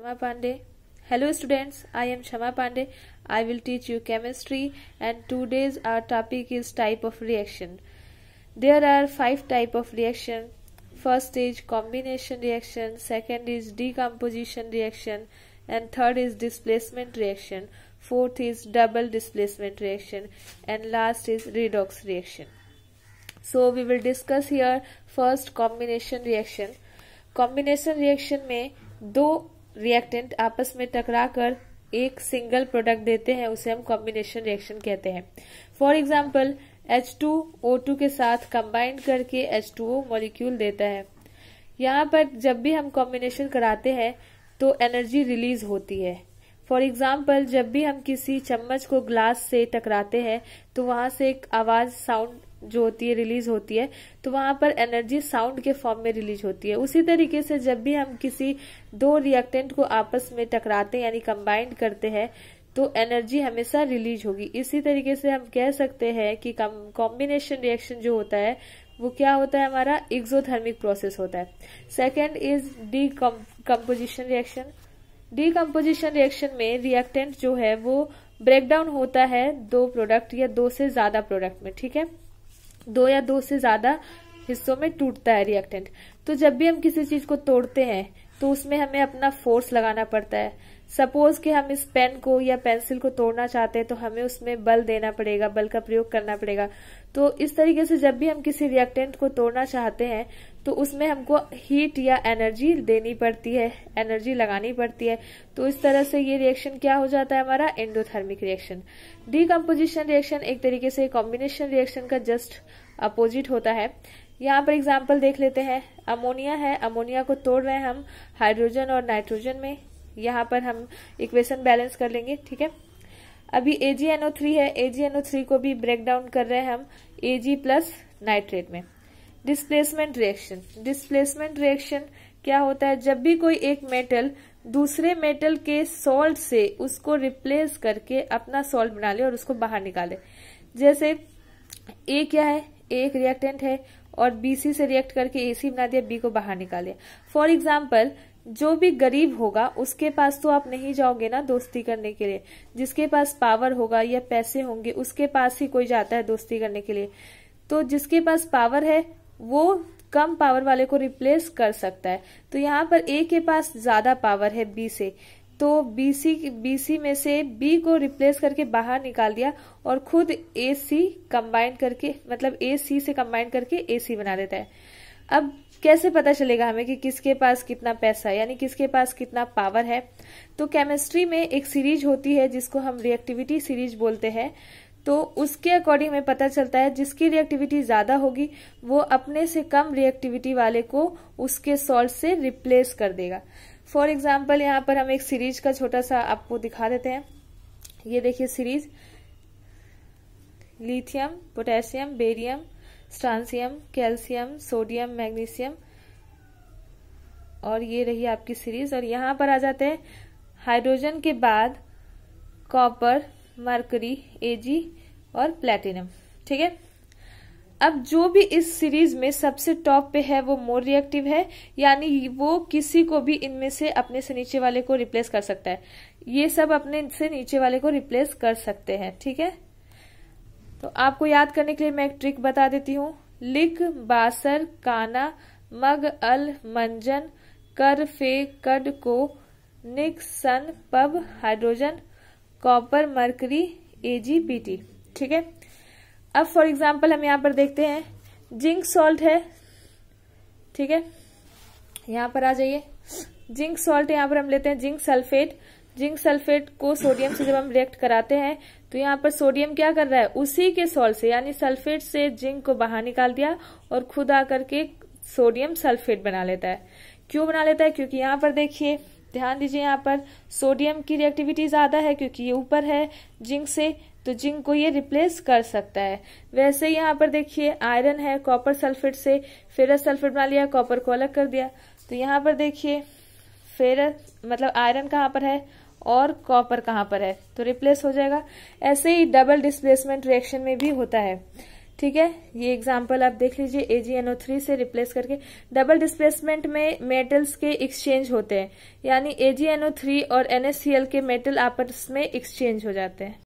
Shama Pandey. Hello students, I am Shama Pandey. I will teach you chemistry and today's our topic is type of reaction. There are five type of reaction. First is combination reaction, second is decomposition reaction and third is displacement reaction, fourth is double displacement reaction and last is redox reaction. So we will discuss here first combination reaction. Combination reaction may दो reactant आपस में टकरा कर एक single product देते हैं उसे हम कॉम्बिनेशन रिएक्शन कहते हैं for example H two O two के साथ कंबाइन करके एच टू ओ मॉलिक्यूल देता है यहाँ पर जब भी हम कॉम्बिनेशन कराते हैं तो एनर्जी रिलीज होती है फॉर एग्जाम्पल जब भी हम किसी चम्मच को ग्लास से टकराते हैं तो वहां से एक आवाज साउंड जो होती है रिलीज होती है तो वहां पर एनर्जी साउंड के फॉर्म में रिलीज होती है उसी तरीके से जब भी हम किसी दो रिएक्टेंट को आपस में टकराते यानी कंबाइंड करते हैं तो एनर्जी हमेशा रिलीज होगी इसी तरीके से हम कह सकते हैं कि कॉम्बिनेशन रिएक्शन जो होता है वो क्या होता है हमारा एक्सोथर्मिक प्रोसेस होता है second is decomposition reaction decomposition reaction में रिएक्टेंट जो है वो ब्रेकडाउन होता है दो प्रोडक्ट या दो से ज्यादा प्रोडक्ट में ठीक है दो या दो से ज्यादा हिस्सों में टूटता है रिएक्टेंट तो जब भी हम किसी चीज को तोड़ते हैं तो उसमें हमें अपना फोर्स लगाना पड़ता है सपोज कि हम इस पेन को या पेंसिल को तोड़ना चाहते हैं तो हमें उसमें बल देना पड़ेगा बल का प्रयोग करना पड़ेगा तो इस तरीके से जब भी हम किसी रिएक्टेंट को तोड़ना चाहते हैं तो उसमें हमको हीट या एनर्जी देनी पड़ती है एनर्जी लगानी पड़ती है तो इस तरह से ये रिएक्शन क्या हो जाता है हमारा एंडोथर्मिक रिएक्शन डीकम्पोजिशन रिएक्शन एक तरीके से कॉम्बिनेशन रिएक्शन का जस्ट अपोजिट होता है यहाँ पर एग्जाम्पल देख लेते हैं अमोनिया है अमोनिया को तोड़ रहे हैं हम हाइड्रोजन और नाइट्रोजन में यहाँ पर हम इक्वेशन बैलेंस कर लेंगे ठीक है अभी ए जी थ्री है ए जी थ्री को भी ब्रेक डाउन कर रहे हैं हम ए जी प्लस नाइट्रेट में डिस्प्लेसमेंट रिएक्शन डिस्प्लेसमेंट रिएक्शन क्या होता है जब भी कोई एक मेटल दूसरे मेटल के सॉल्ट से उसको रिप्लेस करके अपना सॉल्ट बना ले और उसको बाहर निकाले जैसे ए क्या है ए एक रिएक्टेंट है और बी सी से रिएक्ट करके ए सी बना दिया बी को बाहर निकाले फॉर एग्जाम्पल जो भी गरीब होगा उसके पास तो आप नहीं जाओगे ना दोस्ती करने के लिए जिसके पास पावर होगा या पैसे होंगे उसके पास ही कोई जाता है दोस्ती करने के लिए तो जिसके पास पावर है वो कम पावर वाले को रिप्लेस कर सकता है तो यहाँ पर ए के पास ज्यादा पावर है बी से तो बी सी बी सी में से बी को रिप्लेस करके बाहर निकाल दिया और खुद ए सी कंबाइन करके मतलब ए सी से कंबाइन करके ए सी बना देता है अब कैसे पता चलेगा हमें कि किसके पास कितना पैसा यानी किसके पास कितना पावर है तो केमिस्ट्री में एक सीरीज होती है जिसको हम रिएक्टिविटी सीरीज बोलते हैं तो उसके अकॉर्डिंग में पता चलता है जिसकी रिएक्टिविटी ज्यादा होगी वो अपने से कम रिएक्टिविटी वाले को उसके सॉल्ट से रिप्लेस कर देगा फॉर एग्जाम्पल यहाँ पर हम एक सीरीज का छोटा सा आपको दिखा देते हैं ये देखिए series lithium potassium barium strontium calcium sodium magnesium और ये रही आपकी सीरीज और यहाँ पर आ जाते हैं हाइड्रोजन के बाद कॉपर मरकरी एजी और प्लेटिनम ठीक है अब जो भी इस सीरीज में सबसे टॉप पे है वो मोर रिएक्टिव है यानी वो किसी को भी इनमें से अपने से नीचे वाले को रिप्लेस कर सकता है ये सब अपने से नीचे वाले को रिप्लेस कर सकते हैं ठीक है तो आपको याद करने के लिए मैं एक ट्रिक बता देती हूँ लिख बासर काना मग अल मंजन कर फे कड को सन पब हाइड्रोजन कॉपर मरकरी टी ठीक है अब फॉर एग्जाम्पल हम यहाँ पर देखते हैं जिंक सॉल्ट है ठीक है यहाँ पर आ जाइए जिंक सॉल्ट यहाँ पर हम लेते हैं जिंक सल्फेट जिंक सल्फेट को सोडियम से जब हम रिएक्ट कराते हैं तो यहाँ पर सोडियम क्या कर रहा है उसी के सॉल्ट से यानी सल्फेट से जिंक को बाहर निकाल दिया और खुद आकर के सोडियम सल्फेट बना लेता है क्यों बना लेता है क्योंकि यहाँ पर देखिए ध्यान दीजिए यहाँ पर सोडियम की रिएक्टिविटी ज्यादा है क्योंकि ये ऊपर है जिंक से तो जिंक को ये रिप्लेस कर सकता है वैसे यहाँ पर देखिए आयरन है कॉपर सल्फेट से फेरस सल्फेट बना लिया कॉपर को अलग कर दिया तो यहाँ पर देखिए फेरस मतलब आयरन कहाँ पर है और कॉपर कहाँ पर है तो रिप्लेस हो जाएगा ऐसे ही डबल डिस्प्लेसमेंट रिएक्शन में भी होता है ठीक है ये एग्जाम्पल आप देख लीजिए AgNO3 से रिप्लेस करके डबल डिस्प्लेसमेंट में मेटल्स के एक्सचेंज होते हैं यानी AgNO3 और एनएससीएल के मेटल आपस में एक्सचेंज हो जाते हैं